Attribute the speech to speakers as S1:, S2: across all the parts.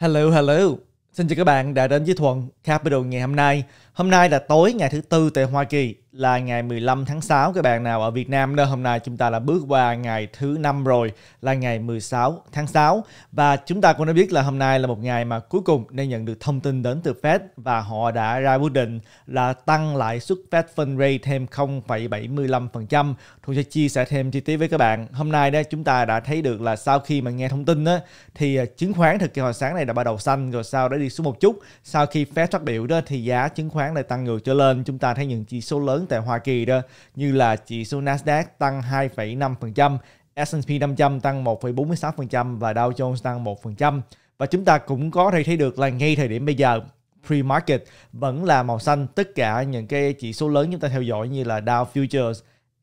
S1: Hello, hello. Xin chào các bạn đã đến với Thuận Capital ngày hôm nay. Hôm nay là tối ngày thứ tư tại Hoa Kỳ, là ngày 15 tháng 6 các bạn nào ở Việt Nam nơi hôm nay chúng ta là bước qua ngày thứ năm rồi là ngày 16 tháng 6 và chúng ta cũng đã biết là hôm nay là một ngày mà cuối cùng nên nhận được thông tin đến từ Fed và họ đã ra quyết định là tăng lãi suất Fed Fund Rate thêm 0,75%. Tôi sẽ chia sẻ thêm chi tiết với các bạn. Hôm nay đó chúng ta đã thấy được là sau khi mà nghe thông tin đó thì à, chứng khoán thực kỳ hồi sáng này đã bắt đầu xanh rồi sau đó đi xuống một chút. Sau khi Fed phát biểu đó thì giá chứng khoán lại tăng ngược trở lên. Chúng ta thấy những chỉ số lớn tại Hoa Kỳ đó như là chỉ số Nasdaq tăng 2,5%, S&P 500 tăng 1,46% và Dow Jones tăng 1%. Và chúng ta cũng có thể thấy được là ngay thời điểm bây giờ pre-market vẫn là màu xanh tất cả những cái chỉ số lớn chúng ta theo dõi như là Dow Futures,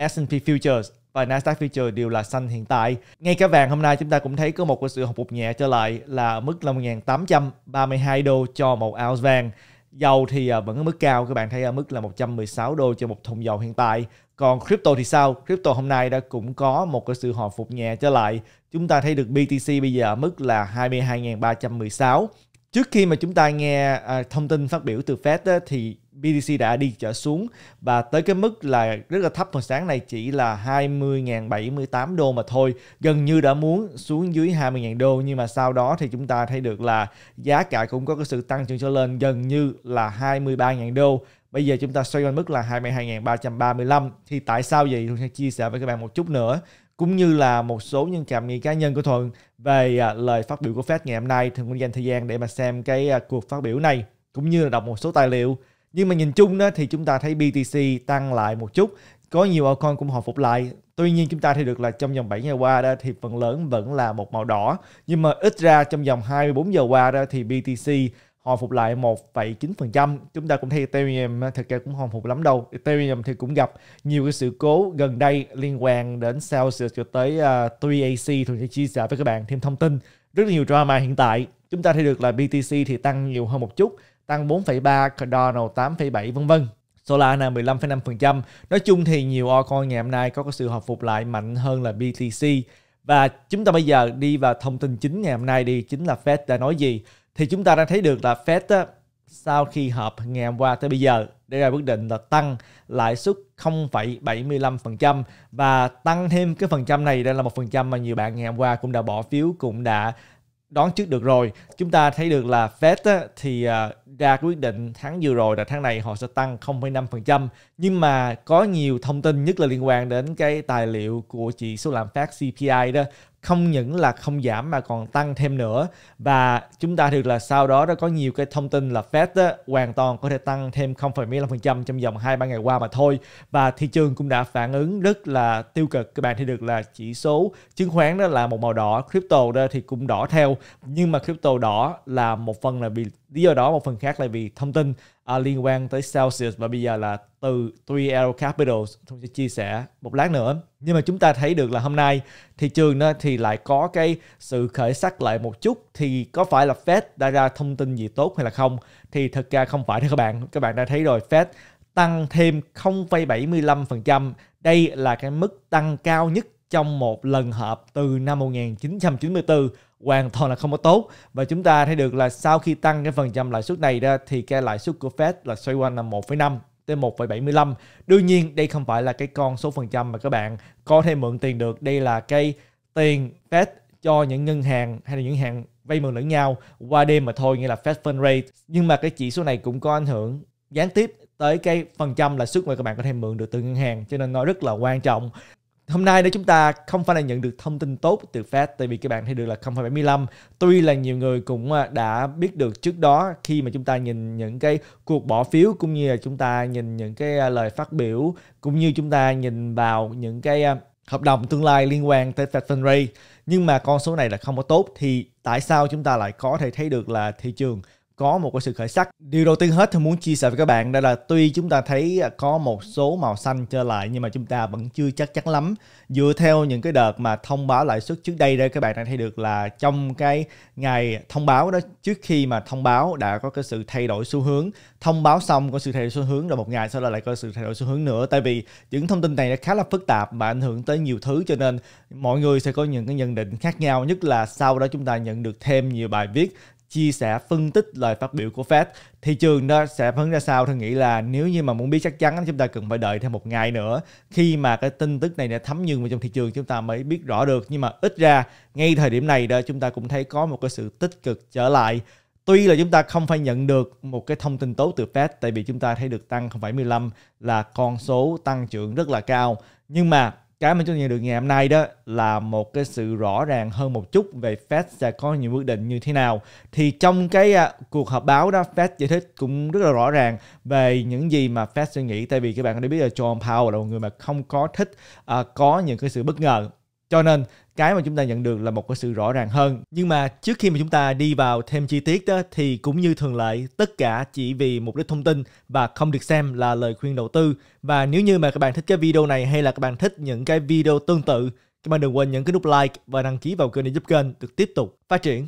S1: S&P Futures và Nasdaq Futures đều là xanh hiện tại. Ngay cả vàng hôm nay chúng ta cũng thấy có một sự hồi phục nhẹ trở lại là mức là 1.832 đô cho một ounce vàng. Dầu thì à, vẫn ở mức cao, các bạn thấy ở mức là 116 đô cho một thùng dầu hiện tại. Còn crypto thì sao? Crypto hôm nay đã cũng có một cái sự hồi phục nhẹ trở lại. Chúng ta thấy được BTC bây giờ ở mức là 22.316 Trước khi mà chúng ta nghe à, thông tin phát biểu từ Fed á, thì BTC đã đi trở xuống và tới cái mức là rất là thấp hồi sáng này chỉ là 20.078 đô mà thôi, gần như đã muốn xuống dưới 20.000 đô nhưng mà sau đó thì chúng ta thấy được là giá cả cũng có cái sự tăng trưởng trở lên gần như là 23.000 đô. Bây giờ chúng ta xoay quanh mức là 22.335 thì tại sao vậy? Tôi sẽ chia sẻ với các bạn một chút nữa cũng như là một số những cảm nghĩ cá nhân của Thuận về à, lời phát biểu của Fed ngày hôm nay. Thuận cũng dành thời gian để mà xem cái à, cuộc phát biểu này cũng như là đọc một số tài liệu. Nhưng mà nhìn chung đó thì chúng ta thấy BTC tăng lại một chút, có nhiều altcoin cũng hồi phục lại. Tuy nhiên chúng ta thấy được là trong vòng 7 ngày qua đó thì phần lớn vẫn là một màu đỏ. Nhưng mà ít ra trong vòng 24 giờ qua đó thì BTC hồi phục lại 1,9%. Chúng ta cũng thấy Ethereum thực ra cũng hồi phục lắm đâu. Ethereum thì cũng gặp nhiều cái sự cố gần đây liên quan đến Celsius cho tới uh, à, 3AC. Thường sẽ chia sẻ với các bạn thêm thông tin. Rất nhiều drama hiện tại. Chúng ta thấy được là BTC thì tăng nhiều hơn một chút. Tăng 4,3, Cardano 8,7 vân vân. Solana 15,5%. Nói chung thì nhiều altcoin ngày hôm nay có cái sự hồi phục lại mạnh hơn là BTC. Và chúng ta bây giờ đi vào thông tin chính ngày hôm nay đi, chính là Fed đã nói gì thì chúng ta đang thấy được là Fed á, sau khi họp ngày hôm qua tới bây giờ để ra quyết định là tăng lãi suất 0,75% và tăng thêm cái phần trăm này đây là một phần trăm mà nhiều bạn ngày hôm qua cũng đã bỏ phiếu cũng đã đoán trước được rồi chúng ta thấy được là Fed á, thì à, ra quyết định tháng vừa rồi là tháng này họ sẽ tăng 0,5% nhưng mà có nhiều thông tin nhất là liên quan đến cái tài liệu của chỉ số làm phát CPI đó không những là không giảm mà còn tăng thêm nữa và chúng ta được là sau đó đã có nhiều cái thông tin là Fed đó, hoàn toàn có thể tăng thêm 0,15% trong vòng 2-3 ngày qua mà thôi và thị trường cũng đã phản ứng rất là tiêu cực các bạn thì được là chỉ số chứng khoán đó là một màu đỏ crypto đó thì cũng đỏ theo nhưng mà crypto đỏ là một phần là vì lý do đó một phần khác là vì thông tin à, liên quan tới Celsius và bây giờ là từ 3L Capital tôi sẽ chia sẻ một lát nữa nhưng mà chúng ta thấy được là hôm nay thị trường đó thì lại có cái sự khởi sắc lại một chút thì có phải là Fed đã ra thông tin gì tốt hay là không thì thật ra không phải thưa các bạn các bạn đã thấy rồi Fed tăng thêm 0,75% đây là cái mức tăng cao nhất trong một lần họp từ năm 1994 hoàn toàn là không có tốt và chúng ta thấy được là sau khi tăng cái phần trăm lãi suất này ra thì cái lãi suất của Fed là xoay quanh là 1,5 tới 1,75. Đương nhiên đây không phải là cái con số phần trăm mà các bạn có thể mượn tiền được. Đây là cái tiền Fed cho những ngân hàng hay là những hàng vay mượn lẫn nhau qua đêm mà thôi nghĩa là Fed Fund Rate. Nhưng mà cái chỉ số này cũng có ảnh hưởng gián tiếp tới cái phần trăm lãi suất mà các bạn có thể mượn được từ ngân hàng cho nên nó rất là quan trọng Hôm nay nếu chúng ta không phải là nhận được thông tin tốt từ Fed tại vì các bạn thấy được là 0,75 tuy là nhiều người cũng à, đã biết được trước đó khi mà chúng ta nhìn những cái cuộc bỏ phiếu cũng như là chúng ta nhìn những cái à, lời phát biểu cũng như chúng ta nhìn vào những cái à, hợp đồng tương lai liên quan tới Fed Fund Rate nhưng mà con số này là không có tốt thì tại sao chúng ta lại có thể thấy được là thị trường có một cái sự khởi sắc. Điều đầu tiên hết tôi muốn chia sẻ với các bạn đây là tuy chúng ta thấy có một số màu xanh trở lại nhưng mà chúng ta vẫn chưa chắc chắn lắm. Dựa theo những cái đợt mà thông báo lãi suất trước đây đây các bạn đã thấy được là trong cái ngày thông báo đó trước khi mà thông báo đã có cái sự thay đổi xu hướng. Thông báo xong có sự thay đổi xu hướng rồi một ngày sau đó lại có sự thay đổi xu hướng nữa tại vì những thông tin này nó khá là phức tạp và ảnh hưởng tới nhiều thứ cho nên mọi người sẽ có những cái nhận định khác nhau nhất là sau đó chúng ta nhận được thêm nhiều bài viết chia sẻ phân tích lời phát biểu của Fed thị trường nó sẽ phấn ra sao tôi nghĩ là nếu như mà muốn biết chắc chắn chúng ta cần phải đợi thêm một ngày nữa khi mà cái tin tức này đã thấm nhuần vào trong thị trường chúng ta mới biết rõ được nhưng mà ít ra ngay thời điểm này đó chúng ta cũng thấy có một cái sự tích cực trở lại Tuy là chúng ta không phải nhận được một cái thông tin tốt từ Fed tại vì chúng ta thấy được tăng 0,15 là con số tăng trưởng rất là cao nhưng mà cái mà chúng ta nhận được ngày hôm nay đó là một cái sự rõ ràng hơn một chút về Fed sẽ có những quyết định như thế nào. Thì trong cái à, cuộc họp báo đó Fed giải thích cũng rất là rõ ràng về những gì mà Fed suy nghĩ tại vì các bạn đã biết là John Powell là một người mà không có thích à, có những cái sự bất ngờ cho nên cái mà chúng ta nhận được là một cái sự rõ ràng hơn nhưng mà trước khi mà chúng ta đi vào thêm chi tiết đó, thì cũng như thường lệ tất cả chỉ vì mục đích thông tin và không được xem là lời khuyên đầu tư và nếu như mà các bạn thích cái video này hay là các bạn thích những cái video tương tự các bạn đừng quên nhấn cái nút like và đăng ký vào kênh để giúp kênh được tiếp tục phát triển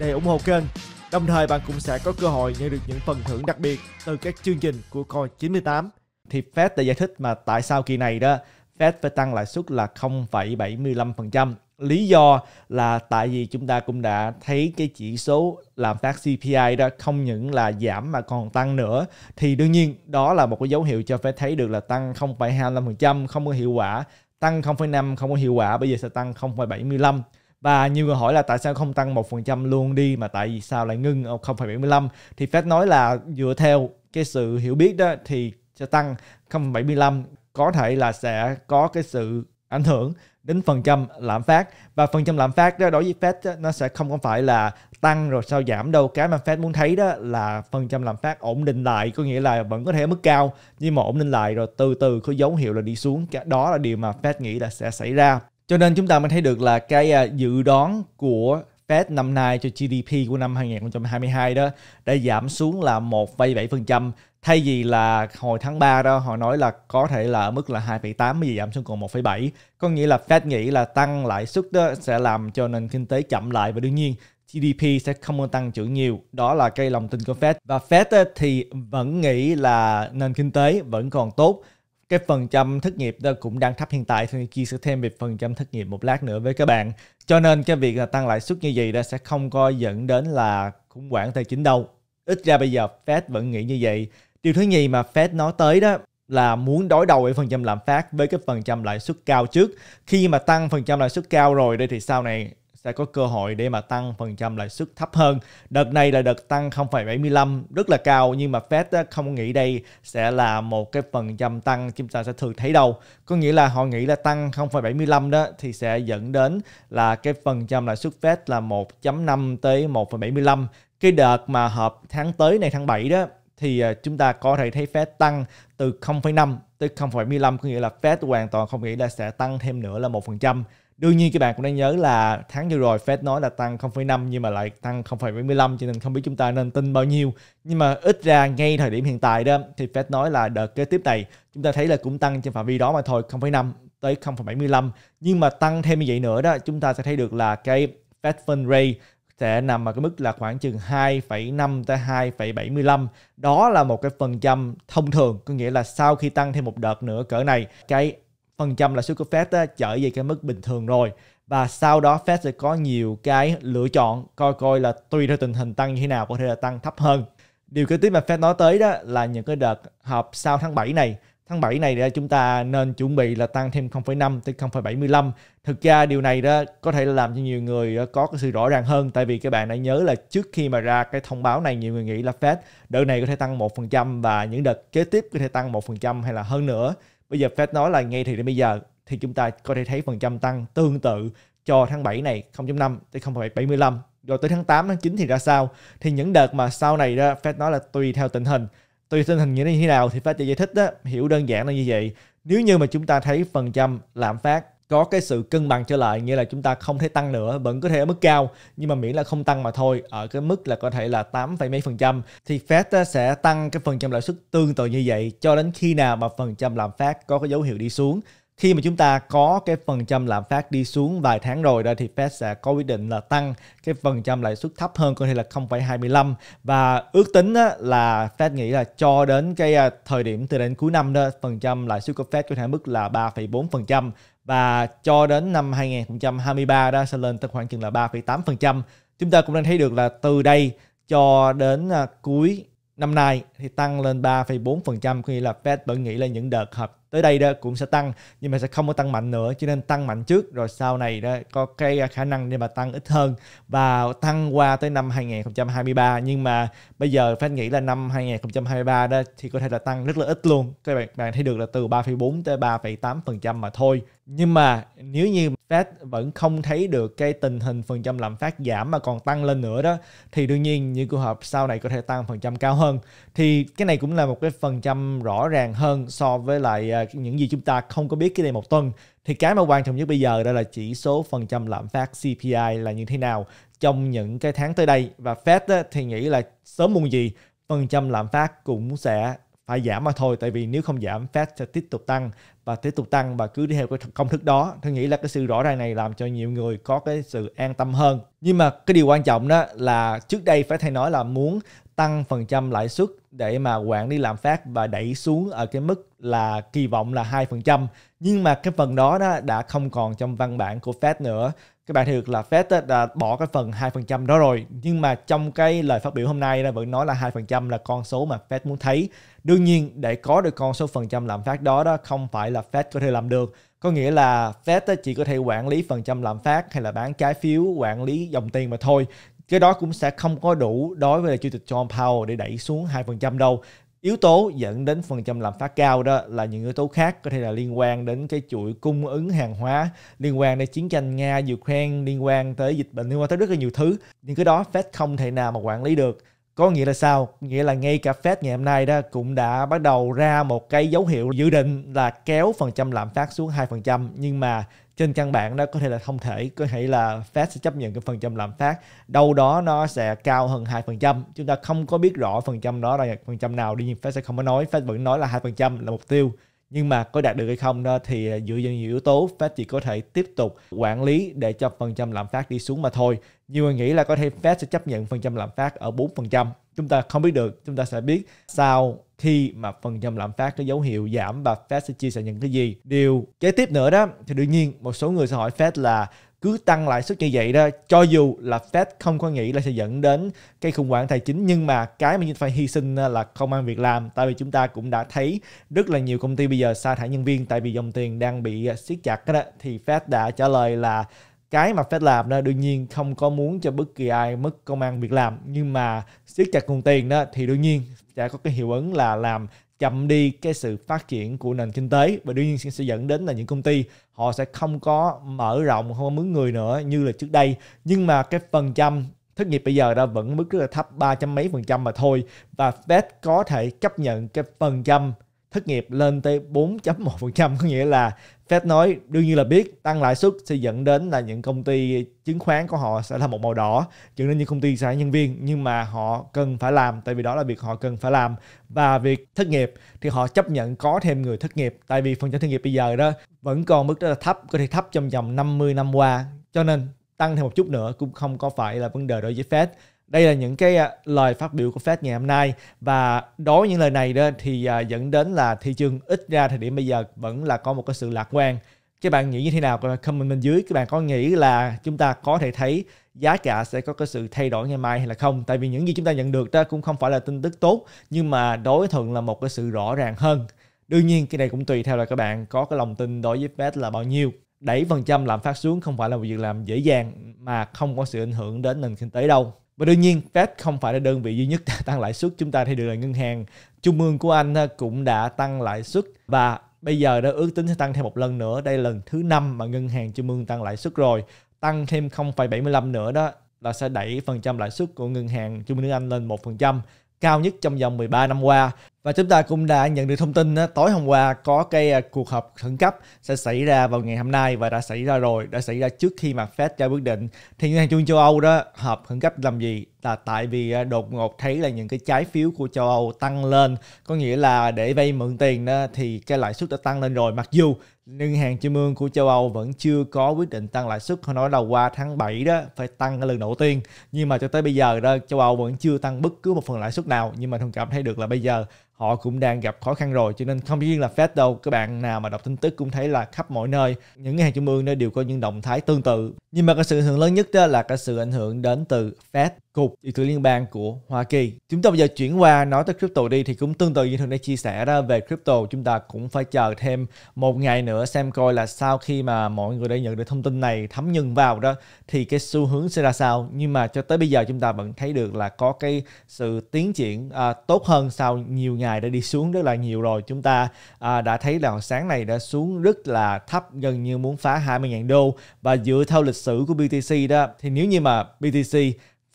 S1: để ủng hộ kênh. Đồng thời bạn cũng sẽ có cơ hội nhận được những phần thưởng đặc biệt từ các chương trình của Coi 98. Thì Fed đã giải thích mà tại sao kỳ này đó Fed phải tăng lãi suất là 0,75%. Lý do là tại vì chúng ta cũng đã thấy cái chỉ số làm phát CPI đó không những là giảm mà còn tăng nữa thì đương nhiên đó là một cái dấu hiệu cho Fed thấy được là tăng 0,25% không có hiệu quả tăng 0,5 không có hiệu quả bây giờ sẽ tăng 0,75 và nhiều người hỏi là tại sao không tăng 1% luôn đi mà tại vì sao lại ngưng 0,75 thì Fed nói là dựa theo cái sự hiểu biết đó thì sẽ tăng 0,75 có thể là sẽ có cái sự ảnh hưởng đến phần trăm lạm phát và phần trăm lạm phát đó đối với Fed đó, nó sẽ không có phải là tăng rồi sau giảm đâu cái mà Fed muốn thấy đó là phần trăm lạm phát ổn định lại có nghĩa là vẫn có thể ở mức cao nhưng mà ổn định lại rồi từ từ có dấu hiệu là đi xuống cái đó là điều mà Fed nghĩ là sẽ xảy ra cho nên chúng ta mới thấy được là cái à, dự đoán của Fed năm nay cho GDP của năm 2022 đó đã giảm xuống là 1,7% thay vì là hồi tháng 3 đó họ nói là có thể là ở mức là 2,8 bây giảm xuống còn 1,7 có nghĩa là Fed nghĩ là tăng lãi suất đó sẽ làm cho nền kinh tế chậm lại và đương nhiên GDP sẽ không tăng trưởng nhiều đó là cái lòng tin của Fed và Fed thì vẫn nghĩ là nền kinh tế vẫn còn tốt cái phần trăm thất nghiệp đó cũng đang thấp hiện tại thì chia sẻ thêm về phần trăm thất nghiệp một lát nữa với các bạn cho nên cái việc là tăng lãi suất như vậy đó sẽ không có dẫn đến là khủng hoảng tài chính đâu ít ra bây giờ Fed vẫn nghĩ như vậy điều thứ nhì mà Fed nói tới đó là muốn đối đầu với phần trăm lạm phát với cái phần trăm lãi suất cao trước khi mà tăng phần trăm lãi suất cao rồi đây thì sau này sẽ có cơ hội để mà tăng phần trăm lãi suất thấp hơn. Đợt này là đợt tăng 0,75 rất là cao nhưng mà Fed không nghĩ đây sẽ là một cái phần trăm tăng chúng ta sẽ thường thấy đâu. Có nghĩa là họ nghĩ là tăng 0,75 đó thì sẽ dẫn đến là cái phần trăm lãi suất Fed là 1.5 tới 1,75. Cái đợt mà hợp tháng tới này tháng 7 đó thì à, chúng ta có thể thấy Fed tăng từ 0,5 tới 0,75 có nghĩa là Fed hoàn toàn không nghĩ là sẽ tăng thêm nữa là 1%. Đương nhiên các bạn cũng đang nhớ là tháng vừa rồi Fed nói là tăng 0,5 nhưng mà lại tăng 0,75 cho nên không biết chúng ta nên tin bao nhiêu. Nhưng mà ít ra ngay thời điểm hiện tại đó thì Fed nói là đợt kế tiếp này chúng ta thấy là cũng tăng trên phạm vi đó mà thôi 0,5 tới 0,75 nhưng mà tăng thêm như vậy nữa đó chúng ta sẽ thấy được là cái Fed Fund Rate sẽ nằm ở cái mức là khoảng chừng 2,5 tới 2,75. Đó là một cái phần trăm thông thường, có nghĩa là sau khi tăng thêm một đợt nữa cỡ này, cái phần trăm lãi suất của Fed á, trở về cái mức bình thường rồi và sau đó Fed sẽ có nhiều cái lựa chọn coi coi là tùy theo tình hình tăng như thế nào có thể là tăng thấp hơn điều kế tiếp mà Fed nói tới đó là những cái đợt họp sau tháng 7 này tháng 7 này thì chúng ta nên chuẩn bị là tăng thêm 0,5 tới 0,75 thực ra điều này đó có thể là làm cho nhiều người có cái sự rõ ràng hơn tại vì các bạn đã nhớ là trước khi mà ra cái thông báo này nhiều người nghĩ là Fed đợt này có thể tăng 1% và những đợt kế tiếp có thể tăng 1% hay là hơn nữa Bây giờ Fed nói là ngay thì đến bây giờ thì chúng ta có thể thấy phần trăm tăng tương tự cho tháng 7 này 0.5 tới 0.75 rồi tới tháng 8 tháng 9 thì ra sao thì những đợt mà sau này đó Fed nói là tùy theo tình hình tùy tình hình như thế nào thì Fed sẽ giải thích đó hiểu đơn giản là như vậy nếu như mà chúng ta thấy phần trăm lạm phát có cái sự cân bằng trở lại nghĩa là chúng ta không thể tăng nữa vẫn có thể ở mức cao nhưng mà miễn là không tăng mà thôi ở cái mức là có thể là 8, mấy phần trăm thì Fed sẽ tăng cái phần trăm lãi suất tương tự như vậy cho đến khi nào mà phần trăm lạm phát có cái dấu hiệu đi xuống khi mà chúng ta có cái phần trăm lạm phát đi xuống vài tháng rồi đó thì Fed sẽ có quyết định là tăng cái phần trăm lãi suất thấp hơn có thể là 0,25 và ước tính là Fed nghĩ là cho đến cái à, thời điểm từ đến cuối năm đó phần trăm lãi suất của Fed có thể mức là 3,4% và cho đến năm 2023 đó sẽ lên tới khoảng chừng là 3,8%. Chúng ta cũng đang thấy được là từ đây cho đến à, cuối năm nay thì tăng lên 3,4% có nghĩa là Fed vẫn nghĩ là những đợt hợp tới đây đó cũng sẽ tăng nhưng mà sẽ không có tăng mạnh nữa cho nên tăng mạnh trước rồi sau này đó có cái khả năng để mà tăng ít hơn và tăng qua tới năm 2023 nhưng mà bây giờ Fed nghĩ là năm 2023 đó thì có thể là tăng rất là ít luôn các bạn bạn thấy được là từ 3,4 tới 3,8% mà thôi nhưng mà nếu như Fed vẫn không thấy được cái tình hình phần trăm lạm phát giảm mà còn tăng lên nữa đó thì đương nhiên những cuộc họp sau này có thể tăng phần trăm cao hơn thì cái này cũng là một cái phần trăm rõ ràng hơn so với lại à, những gì chúng ta không có biết cái này một tuần thì cái mà quan trọng nhất bây giờ đó là chỉ số phần trăm lạm phát CPI là như thế nào trong những cái tháng tới đây và Fed thì nghĩ là sớm muộn gì phần trăm lạm phát cũng sẽ phải giảm mà thôi tại vì nếu không giảm Fed sẽ tiếp tục tăng và tiếp tục tăng và cứ đi theo cái công thức đó tôi nghĩ là cái sự rõ ràng này làm cho nhiều người có cái sự an tâm hơn nhưng mà cái điều quan trọng đó là trước đây phải thay nói là muốn tăng phần trăm lãi suất để mà quản lý lạm phát và đẩy xuống ở cái mức là kỳ vọng là 2%. Nhưng mà cái phần đó, đó đã không còn trong văn bản của Fed nữa. Các bạn thấy được là Fed đã bỏ cái phần 2% đó rồi. Nhưng mà trong cái lời phát biểu hôm nay là vẫn nói là 2% là con số mà Fed muốn thấy. Đương nhiên để có được con số phần trăm lạm phát đó đó không phải là Fed có thể làm được. Có nghĩa là Fed chỉ có thể quản lý phần trăm lạm phát hay là bán trái phiếu, quản lý dòng tiền mà thôi cái đó cũng sẽ không có đủ đối với là chủ tịch John Powell để đẩy xuống 2% đâu yếu tố dẫn đến phần trăm lạm phát cao đó là những yếu tố khác có thể là liên quan đến cái chuỗi cung ứng hàng hóa liên quan đến chiến tranh nga ukraine liên quan tới dịch bệnh liên quan tới rất là nhiều thứ nhưng cái đó fed không thể nào mà quản lý được có nghĩa là sao nghĩa là ngay cả fed ngày hôm nay đó cũng đã bắt đầu ra một cái dấu hiệu dự định là kéo phần trăm lạm phát xuống 2% nhưng mà trên căn bản đó có thể là không thể có thể là Fed sẽ chấp nhận cái phần trăm lạm phát đâu đó nó sẽ cao hơn 2%. Chúng ta không có biết rõ phần trăm đó là phần trăm nào, đương nhiên Fed sẽ không có nói, Fed vẫn nói là 2% là mục tiêu. Nhưng mà có đạt được hay không đó thì dựa trên nhiều yếu tố Fed chỉ có thể tiếp tục quản lý để cho phần trăm lạm phát đi xuống mà thôi. Nhiều người nghĩ là có thể Fed sẽ chấp nhận phần trăm lạm phát ở 4%. Chúng ta không biết được, chúng ta sẽ biết sau khi mà phần trăm lạm phát có dấu hiệu giảm và Fed sẽ chia sẻ những cái gì. Điều kế tiếp nữa đó thì đương nhiên một số người sẽ hỏi Fed là cứ tăng lãi suất như vậy đó cho dù là Fed không có nghĩ là sẽ dẫn đến cái khủng hoảng tài chính nhưng mà cái mà chúng ta phải hy sinh là không ăn việc làm tại vì chúng ta cũng đã thấy rất là nhiều công ty bây giờ sa thải nhân viên tại vì dòng tiền đang bị siết chặt đó thì Fed đã trả lời là cái mà Fed làm đó đương nhiên không có muốn cho bất kỳ ai mất công ăn việc làm nhưng mà siết chặt nguồn tiền đó thì đương nhiên sẽ có cái hiệu ứng là làm chậm đi cái sự phát triển của nền kinh tế và đương nhiên sẽ dẫn đến là những công ty họ sẽ không có mở rộng không có mướn người nữa như là trước đây nhưng mà cái phần trăm thất nghiệp bây giờ đã vẫn mức rất là thấp ba trăm mấy phần trăm mà thôi và Fed có thể chấp nhận cái phần trăm thất nghiệp lên tới 4.1%, có nghĩa là Fed nói đương nhiên là biết tăng lãi suất sẽ dẫn đến là những công ty chứng khoán của họ sẽ là một màu đỏ, dẫn đến những công ty sẽ nhân viên nhưng mà họ cần phải làm tại vì đó là việc họ cần phải làm và việc thất nghiệp thì họ chấp nhận có thêm người thất nghiệp tại vì phần trăm thất nghiệp bây giờ đó vẫn còn mức rất là thấp, có thể thấp trong vòng 50 năm qua cho nên tăng thêm một chút nữa cũng không có phải là vấn đề đối với Fed đây là những cái à, lời phát biểu của Fed ngày hôm nay và đối với những lời này đó thì à, dẫn đến là thị trường ít ra thời điểm bây giờ vẫn là có một cái sự lạc quan. Các bạn nghĩ như thế nào? comment bên dưới. Các bạn có nghĩ là chúng ta có thể thấy giá cả sẽ có cái sự thay đổi ngày mai hay là không? Tại vì những gì chúng ta nhận được đó cũng không phải là tin tức tốt nhưng mà đối thuận là một cái sự rõ ràng hơn. Đương nhiên cái này cũng tùy theo là các bạn có cái lòng tin đối với Fed là bao nhiêu đẩy phần trăm lạm phát xuống không phải là một việc làm dễ dàng mà không có sự ảnh hưởng đến nền kinh tế đâu. Và đương nhiên Fed không phải là đơn vị duy nhất đã tăng lãi suất. Chúng ta thấy được là ngân hàng trung ương của Anh ờ, cũng đã tăng lãi suất và bây giờ đã ước tính sẽ tăng thêm một lần nữa. Đây là lần thứ năm mà ngân hàng trung ương tăng lãi suất rồi. Tăng thêm 0,75 nữa đó là sẽ đẩy phần trăm lãi suất của ngân hàng trung ương nước Anh lên 1% cao nhất trong vòng 13 năm qua và chúng ta cũng đã nhận được thông tin tối hôm qua có cái à, cuộc họp khẩn cấp sẽ xảy ra vào ngày hôm nay và đã xảy ra rồi, đã xảy ra trước khi mà Fed ra quyết định. Thì ngân hàng trung châu Âu đó họp khẩn cấp làm gì? Là tại vì à, đột ngột thấy là những cái trái phiếu của châu Âu tăng lên, có nghĩa là để vay mượn tiền đó thì cái lãi suất đã tăng lên rồi. Mặc dù ngân hàng trung ương của châu Âu vẫn chưa có quyết định tăng lãi suất, họ nói là qua tháng 7 đó phải tăng cái lần đầu tiên. Nhưng mà cho tới bây giờ đó châu Âu vẫn chưa tăng bất cứ một phần lãi suất nào, nhưng mà thông cảm thấy được là bây giờ họ cũng đang gặp khó khăn rồi cho nên không riêng là Fed đâu các bạn nào mà đọc tin tức cũng thấy là khắp mọi nơi những ngân hàng trung ương nơi đều có những động thái tương tự nhưng mà cái sự ảnh hưởng lớn nhất đó là cái sự ảnh hưởng đến từ Fed cục điện tử liên bang của Hoa Kỳ. Chúng ta bây giờ chuyển qua nói tới crypto đi thì cũng tương tự như thường đã chia sẻ đó về crypto chúng ta cũng phải chờ thêm một ngày nữa xem coi là sau khi mà mọi người đã nhận được thông tin này thấm nhân vào đó thì cái xu hướng sẽ ra sao nhưng mà cho tới bây giờ chúng ta vẫn thấy được là có cái sự tiến triển à, tốt hơn sau nhiều ngày đã đi xuống rất là nhiều rồi chúng ta à, đã thấy là sáng này đã xuống rất là thấp gần như muốn phá 20.000 đô và dựa theo lịch sử của BTC đó thì nếu như mà BTC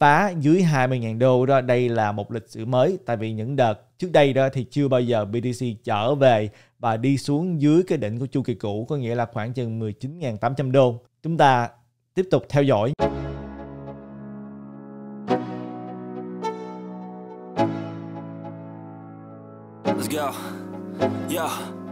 S1: phá dưới 20.000 đô đó đây là một lịch sử mới tại vì những đợt trước đây đó thì chưa bao giờ BTC trở về và đi xuống dưới cái đỉnh của chu kỳ cũ có nghĩa là khoảng chừng 19.800 đô chúng ta tiếp tục theo dõi Let's go. Yeah.